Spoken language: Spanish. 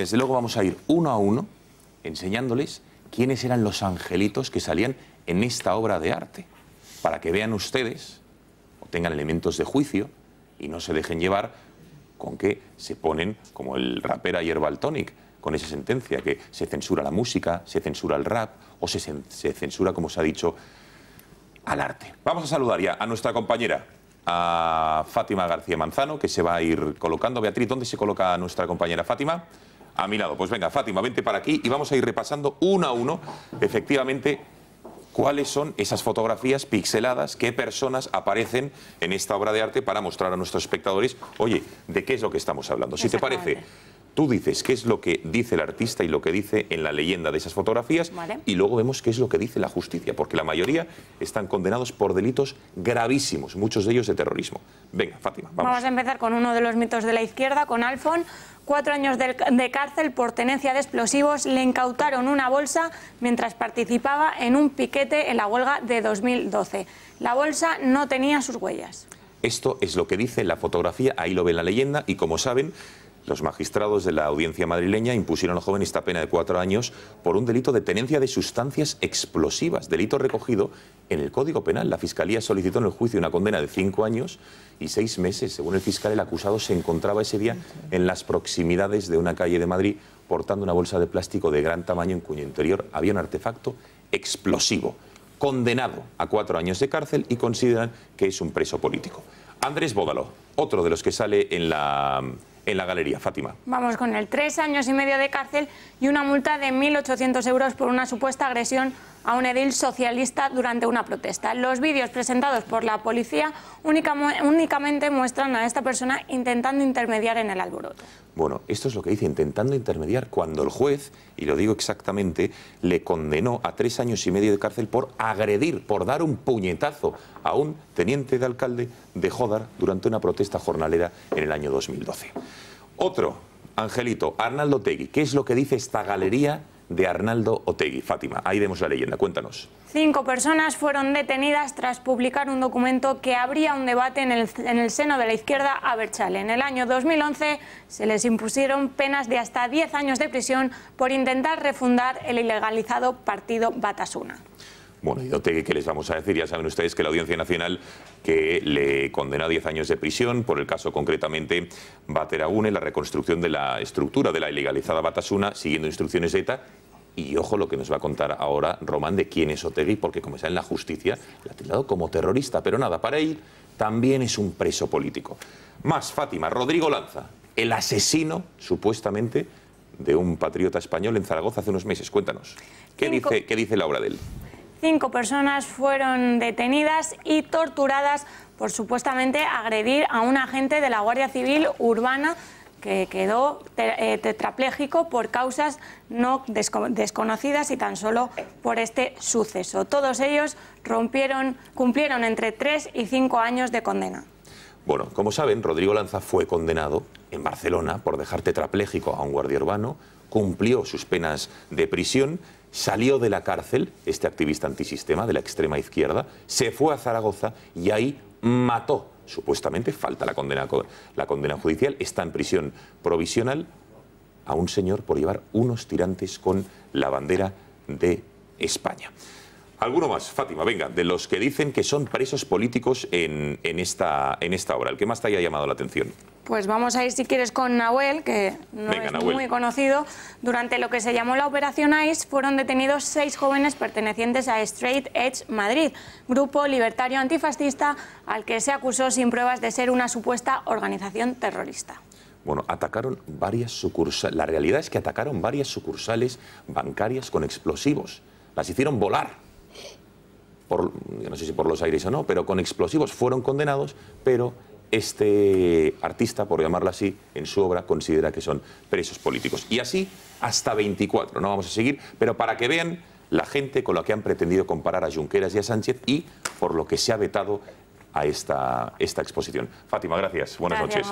Desde luego vamos a ir uno a uno enseñándoles quiénes eran los angelitos que salían en esta obra de arte, para que vean ustedes o tengan elementos de juicio y no se dejen llevar con que se ponen como el rapera Yerbal Tonic, con esa sentencia que se censura la música, se censura el rap o se, se censura, como se ha dicho, al arte. Vamos a saludar ya a nuestra compañera, a Fátima García Manzano, que se va a ir colocando. Beatriz, ¿dónde se coloca nuestra compañera Fátima? a mi lado. Pues venga, Fátima, vente para aquí y vamos a ir repasando uno a uno, efectivamente, cuáles son esas fotografías pixeladas, qué personas aparecen en esta obra de arte para mostrar a nuestros espectadores, oye, de qué es lo que estamos hablando. Si te parece, tú dices qué es lo que dice el artista y lo que dice en la leyenda de esas fotografías y luego vemos qué es lo que dice la justicia, porque la mayoría están condenados por delitos gravísimos, muchos de ellos de terrorismo. Venga, Fátima, vamos. Vamos a empezar con uno de los mitos de la izquierda, con Alfon. Cuatro años de cárcel por tenencia de explosivos le incautaron una bolsa mientras participaba en un piquete en la huelga de 2012. La bolsa no tenía sus huellas. Esto es lo que dice la fotografía, ahí lo ve la leyenda y como saben, los magistrados de la audiencia madrileña impusieron los jóvenes esta pena de cuatro años por un delito de tenencia de sustancias explosivas, delito recogido en el Código Penal. La Fiscalía solicitó en el juicio una condena de cinco años y seis meses. Según el fiscal, el acusado se encontraba ese día en las proximidades de una calle de Madrid portando una bolsa de plástico de gran tamaño en cuyo interior había un artefacto explosivo, condenado a cuatro años de cárcel y consideran que es un preso político. Andrés Bódalo, otro de los que sale en la en la galería. Fátima. Vamos con el tres años y medio de cárcel y una multa de 1.800 euros por una supuesta agresión a un edil socialista durante una protesta. Los vídeos presentados por la policía únicamente muestran a esta persona intentando intermediar en el alboroto. Bueno, esto es lo que dice, intentando intermediar cuando el juez, y lo digo exactamente, le condenó a tres años y medio de cárcel por agredir, por dar un puñetazo a un teniente de alcalde de Jodar durante una protesta jornalera en el año 2012. Otro, Angelito, Arnaldo Otegui. ¿Qué es lo que dice esta galería de Arnaldo Otegui. Fátima, ahí vemos la leyenda, cuéntanos. Cinco personas fueron detenidas tras publicar un documento que abría un debate en el, seno de la izquierda a Berchale. En el año 2011 se les impusieron penas de hasta 10 años de prisión por intentar refundar el ilegalizado partido Batasuna. Bueno, ¿qué les vamos a decir? Ya saben ustedes que la Audiencia Nacional que le condena a 10 años de prisión por el caso concretamente Bateragune, la reconstrucción de la estructura de la ilegalizada Batasuna siguiendo instrucciones de ETA y ojo lo que nos va a contar ahora Román de quién es Otegui, porque como está en la justicia, la ha titulado como terrorista. Pero nada, para él también es un preso político. Más, Fátima, Rodrigo Lanza, el asesino, supuestamente, de un patriota español en Zaragoza hace unos meses. Cuéntanos, ¿qué, dice, ¿qué dice la obra de él? Cinco personas fueron detenidas y torturadas por supuestamente agredir a un agente de la Guardia Civil Urbana que quedó eh, tetrapléjico por causas no desconocidas y tan solo por este suceso. Todos ellos rompieron, cumplieron entre tres y cinco años de condena. Bueno, como saben, Rodrigo Lanza fue condenado en Barcelona por dejar tetrapléjico a un guardia urbano, cumplió sus penas de prisión, salió de la cárcel, este activista antisistema de la extrema izquierda, se fue a Zaragoza y ahí mató, supuestamente, falta la condena, la condena judicial, está en prisión provisional a un señor por llevar unos tirantes con la bandera de España. Alguno más, Fátima, venga, de los que dicen que son presos políticos en, esta, en esta obra. ¿El que más te haya llamado la atención? Pues vamos a ir, si quieres, con Nahuel, que no es muy conocido. Durante lo que se llamó la Operación ICE fueron detenidos seis jóvenes pertenecientes a Straight Edge Madrid, grupo libertario antifascista al que se acusó sin pruebas de ser una supuesta organización terrorista. Bueno, atacaron varias sucursales. La realidad es que atacaron varias sucursales bancarias con explosivos. Las hicieron volar por, no sé si por los aires o no, pero con explosivos fueron condenados, pero este artista, por llamarlo así, en su obra considera que son presos políticos. Y así hasta 24, no vamos a seguir, pero para que vean la gente con la que han pretendido comparar a Junqueras y a Sánchez y por lo que se ha vetado a esta, esta exposición. Fátima, gracias. Buenas noches.